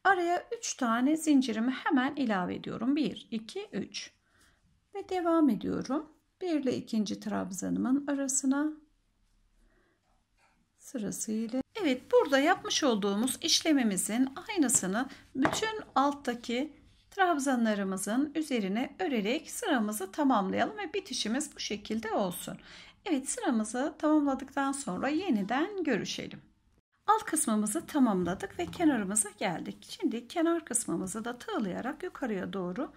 araya 3 tane zincirimi hemen ilave ediyorum 1 2 3 ve devam ediyorum. 1 ile 2. trabzanımın arasına sırasıyla. Evet burada yapmış olduğumuz işlemimizin aynısını bütün alttaki trabzanlarımızın üzerine örerek sıramızı tamamlayalım ve bitişimiz bu şekilde olsun. Evet sıramızı tamamladıktan sonra yeniden görüşelim. Alt kısmımızı tamamladık ve kenarımıza geldik. Şimdi kenar kısmımızı da tığlayarak yukarıya doğru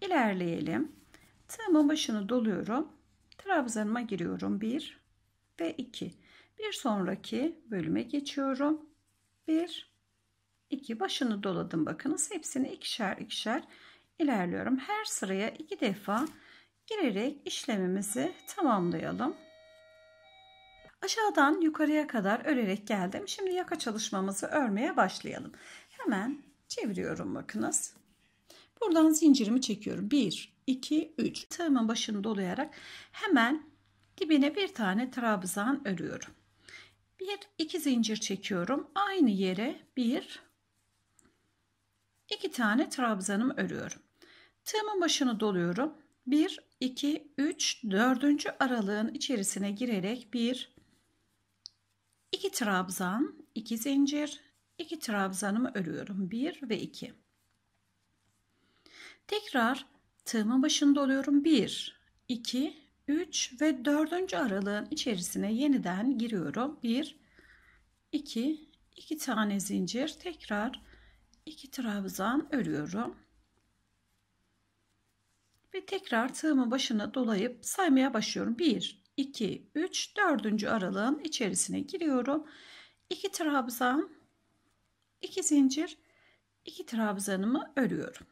ilerleyelim. Tığımın başını doluyorum. Trabzanıma giriyorum. 1 ve 2. Bir sonraki bölüme geçiyorum. 1 2 başını doladım. Bakınız hepsini ikişer ikişer ilerliyorum. Her sıraya iki defa girerek işlemimizi tamamlayalım. Aşağıdan yukarıya kadar örerek geldim. Şimdi yaka çalışmamızı örmeye başlayalım. Hemen çeviriyorum bakınız. Buradan zincirimi çekiyorum. 1 2, 3. Tığımın başını dolayarak hemen dibine bir tane trabzan örüyorum. Bir, iki zincir çekiyorum. Aynı yere bir, iki tane trabzanım örüyorum. Tığımın başını doluyorum. 1, 2, 3, 4. aralığın içerisine girerek 1, 2 trabzan, 2 zincir, 2 trabzanımı örüyorum. 1 ve 2. Tekrar Tığımın başında oluyorum. 1, 2, 3 ve 4. aralığın içerisine yeniden giriyorum. 1, 2, 2 tane zincir. Tekrar 2 trabzan örüyorum. Ve tekrar tığımın başına dolayıp saymaya başlıyorum. 1, 2, 3, 4. aralığın içerisine giriyorum. 2 trabzan, 2 zincir, 2 trabzanımı örüyorum.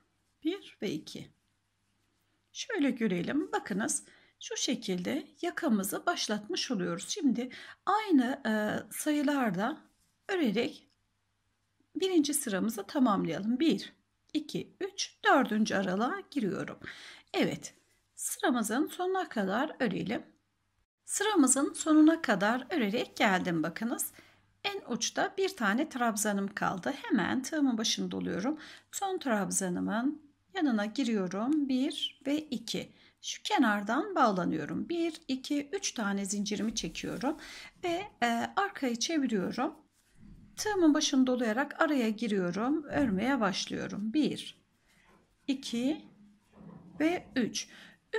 1 ve 2. Şöyle görelim. Bakınız şu şekilde yakamızı başlatmış oluyoruz. Şimdi aynı e, sayılarda örerek birinci sıramızı tamamlayalım. 1, 2, 3, 4. aralığa giriyorum. Evet sıramızın sonuna kadar örelim. Sıramızın sonuna kadar örerek geldim bakınız. En uçta bir tane trabzanım kaldı. Hemen tığımın başını doluyorum. Son trabzanımın yanına giriyorum 1 ve 2 şu kenardan bağlanıyorum 1 2 3 tane zincirimi çekiyorum ve e, arkayı çeviriyorum tığımın başını dolayarak araya giriyorum örmeye başlıyorum 1 2 ve 3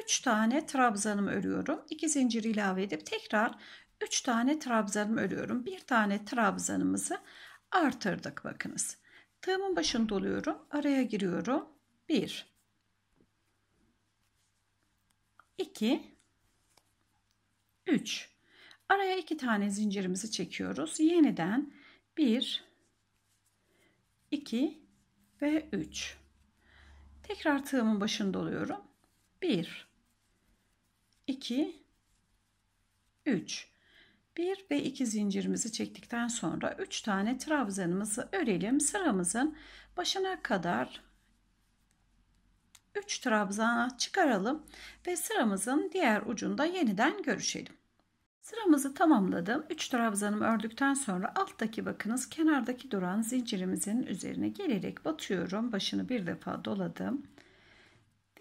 3 tane trabzanımı örüyorum 2 zincir ilave edip tekrar 3 tane trabzanımı örüyorum 1 tane trabzanımızı artırdık bakınız tığımın başını doluyorum araya giriyorum 1 2 3 Araya iki tane zincirimizi çekiyoruz. Yeniden 1 2 ve 3 Tekrar tığımın başında oluyorum. 1 2 3 1 ve 2 zincirimizi çektikten sonra 3 tane trabzanımızı örelim. Sıramızın başına kadar 3 trabzana çıkaralım ve sıramızın diğer ucunda yeniden görüşelim. Sıramızı tamamladım. 3 trabzanımı ördükten sonra alttaki bakınız kenardaki duran zincirimizin üzerine gelerek batıyorum. Başını bir defa doladım.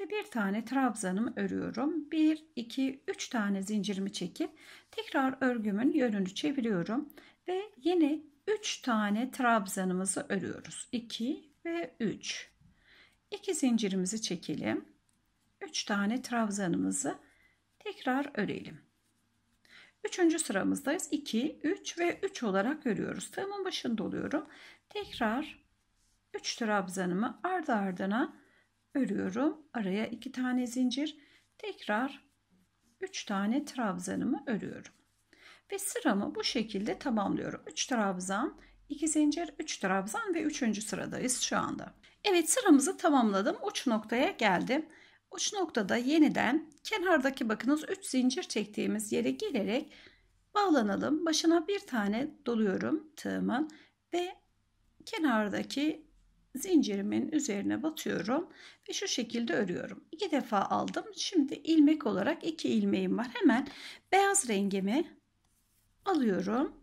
Ve bir tane trabzanımı örüyorum. 1, 2, 3 tane zincirimi çekip tekrar örgümün yönünü çeviriyorum. Ve yine 3 tane trabzanımızı örüyoruz. 2 ve 3. 2 zincirimizi çekelim. 3 tane trabzanımızı tekrar örelim. 3. sıramızdayız. 2, 3 ve 3 olarak örüyoruz. Tığımın başında oluyorum. Tekrar 3 trabzanımı ardı ardına örüyorum. Araya 2 tane zincir. Tekrar 3 tane trabzanımı örüyorum. Ve sıramı bu şekilde tamamlıyorum. 3 trabzan 2 zincir, 3 trabzan ve 3. sıradayız şu anda. Evet sıramızı tamamladım. Uç noktaya geldim. Uç noktada yeniden kenardaki bakınız 3 zincir çektiğimiz yere gelerek bağlanalım. Başına bir tane doluyorum tığımın ve kenardaki zincirimin üzerine batıyorum ve şu şekilde örüyorum. İki defa aldım. Şimdi ilmek olarak iki ilmeğim var. Hemen beyaz rengimi alıyorum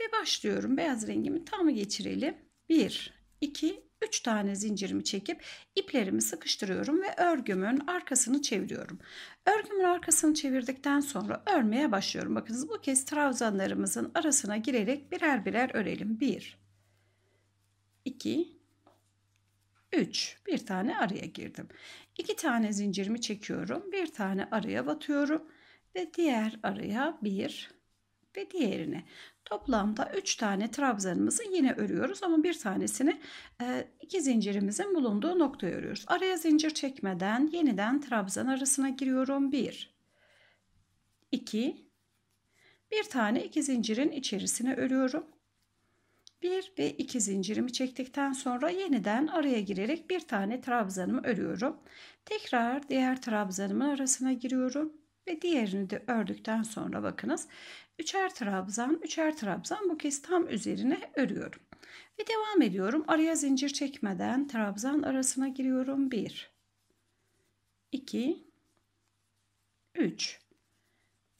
ve başlıyorum. Beyaz rengimi tam geçirelim. 1, 2, 3 tane zincirimi çekip iplerimi sıkıştırıyorum ve örgümün arkasını çeviriyorum. Örgümün arkasını çevirdikten sonra örmeye başlıyorum. Bakınız bu kez trabzanlarımızın arasına girerek birer birer örelim. 1 2 3 bir tane araya girdim. 2 tane zincirimi çekiyorum. Bir tane araya batıyorum ve diğer araya 1 ve diğerini. Toplamda 3 tane trabzanımızı yine örüyoruz ama bir tanesini e, iki zincirimizin bulunduğu noktaya örüyoruz. Araya zincir çekmeden yeniden trabzan arasına giriyorum. 1 2 bir tane iki zincirin içerisine örüyorum. 1 ve 2 zincirimi çektikten sonra yeniden araya girerek bir tane trabzanımı örüyorum. Tekrar diğer trabzanımın arasına giriyorum ve diğerini de ördükten sonra bakınız Üçer trabzan, üçer trabzan bu kez tam üzerine örüyorum. Ve devam ediyorum. Araya zincir çekmeden trabzan arasına giriyorum. 1 2 3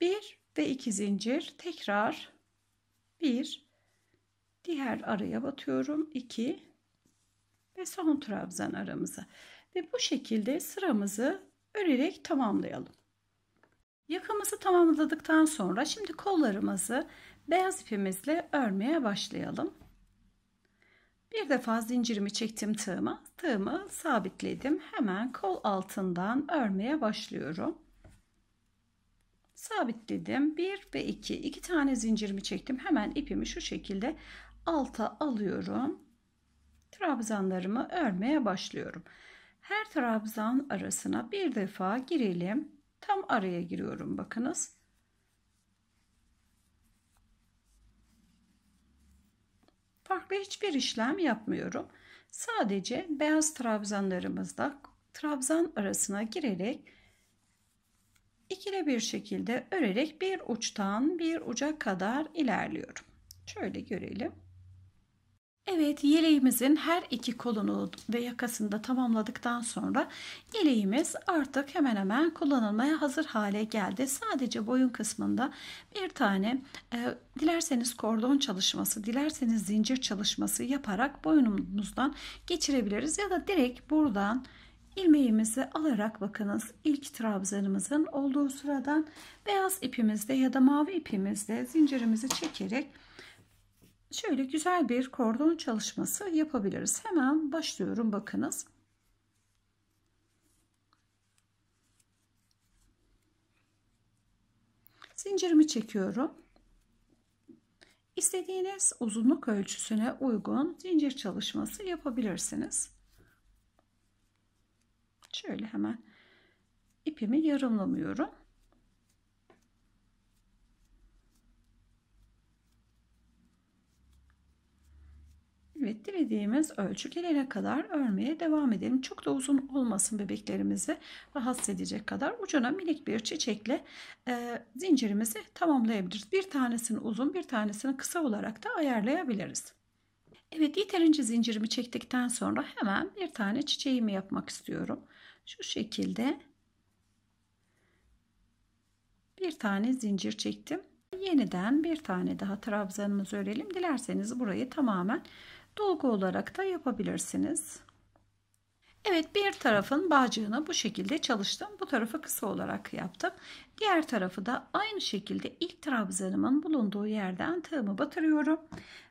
1 ve 2 zincir tekrar 1 diğer araya batıyorum 2 ve son trabzan aramıza ve bu şekilde sıramızı örerek tamamlayalım. Yakamızı tamamladıktan sonra şimdi kollarımızı beyaz ipimizle örmeye başlayalım. Bir defa zincirimi çektim tığıma. Tığımı sabitledim. Hemen kol altından örmeye başlıyorum. Sabitledim. 1 ve 2. 2 tane zincirimi çektim. Hemen ipimi şu şekilde alta alıyorum. Trabzanlarımı örmeye başlıyorum. Her trabzan arasına bir defa girelim. Tam araya giriyorum bakınız. Farklı hiçbir işlem yapmıyorum. Sadece beyaz trabzanlarımızda trabzan arasına girerek ikile bir şekilde örerek bir uçtan bir uca kadar ilerliyorum. Şöyle görelim. Evet yeleğimizin her iki kolunu ve yakasını da tamamladıktan sonra yeleğimiz artık hemen hemen kullanılmaya hazır hale geldi. Sadece boyun kısmında bir tane e, dilerseniz kordon çalışması, dilerseniz zincir çalışması yaparak boynumuzdan geçirebiliriz. Ya da direkt buradan ilmeğimizi alarak bakınız ilk trabzanımızın olduğu sıradan beyaz ipimizde ya da mavi ipimizde zincirimizi çekerek şöyle güzel bir kordon çalışması yapabiliriz. Hemen başlıyorum bakınız. Zincirimi çekiyorum. İstediğiniz uzunluk ölçüsüne uygun zincir çalışması yapabilirsiniz. Şöyle hemen ipimi yarımlamıyorum. belirlediğimiz ölçü gelene kadar örmeye devam edelim. Çok da uzun olmasın bebeklerimizi rahatsız edecek kadar. Ucuna minik bir çiçekle e, zincirimizi tamamlayabiliriz. Bir tanesini uzun bir tanesini kısa olarak da ayarlayabiliriz. Evet yeterince zincirimi çektikten sonra hemen bir tane çiçeğimi yapmak istiyorum. Şu şekilde bir tane zincir çektim yeniden bir tane daha trabzanımızı örelim. Dilerseniz burayı tamamen dolgu olarak da yapabilirsiniz. Evet bir tarafın bağcığını bu şekilde çalıştım. Bu tarafı kısa olarak yaptım. Diğer tarafı da aynı şekilde ilk trabzanımın bulunduğu yerden tığımı batırıyorum.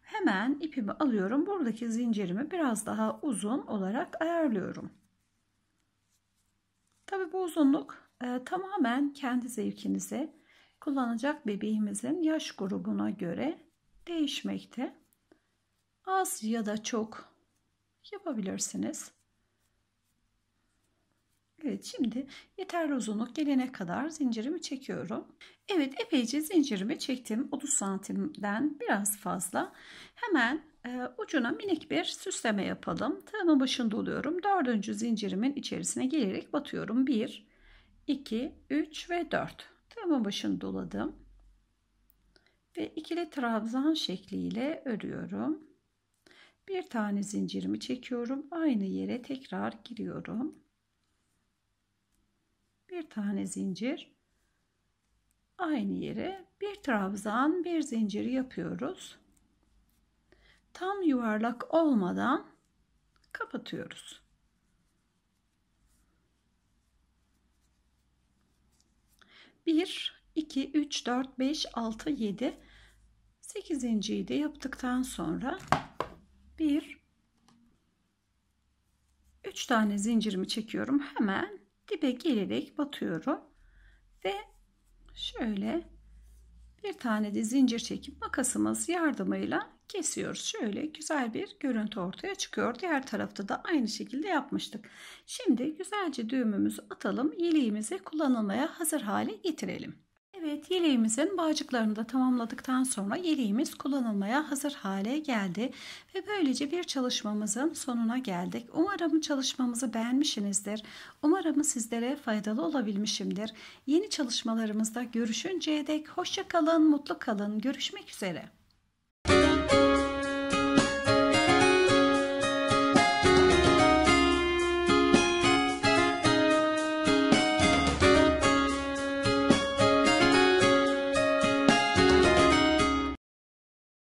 Hemen ipimi alıyorum. Buradaki zincirimi biraz daha uzun olarak ayarlıyorum. Tabi bu uzunluk e, tamamen kendi zevkinize kullanacak bebeğimizin yaş grubuna göre değişmekte. Az ya da çok yapabilirsiniz. Evet şimdi yeterli uzunluk gelene kadar zincirimi çekiyorum. Evet epeyce zincirimi çektim. 30 santimden biraz fazla. Hemen e, ucuna minik bir süsleme yapalım. Tığımın başında oluyorum. Dördüncü zincirimin içerisine gelerek batıyorum. 1, 2, 3 ve 4. Tığımın başını doladım. Ve ikili trabzan şekliyle örüyorum. Bir tane zincirimi çekiyorum. Aynı yere tekrar giriyorum. Bir tane zincir. Aynı yere bir trabzan bir zincir yapıyoruz. Tam yuvarlak olmadan kapatıyoruz. Bir, iki, üç, dört, beş, altı, yedi. Sekizinciyi de yaptıktan sonra 1 3 tane zincirimi çekiyorum. Hemen dibe gelerek batıyorum. Ve şöyle bir tane de zincir çekip makasımız yardımıyla kesiyoruz. Şöyle güzel bir görüntü ortaya çıkıyor. Diğer tarafta da aynı şekilde yapmıştık. Şimdi güzelce düğümümüzü atalım. Yeleğimizi kullanılmaya hazır hale getirelim. Evet yeleğimizin bağcıklarını da tamamladıktan sonra yeleğimiz kullanılmaya hazır hale geldi. Ve böylece bir çalışmamızın sonuna geldik. Umarım çalışmamızı beğenmişsinizdir. Umarım sizlere faydalı olabilmişimdir. Yeni çalışmalarımızda görüşünceye dek hoşça kalın, mutlu kalın. Görüşmek üzere.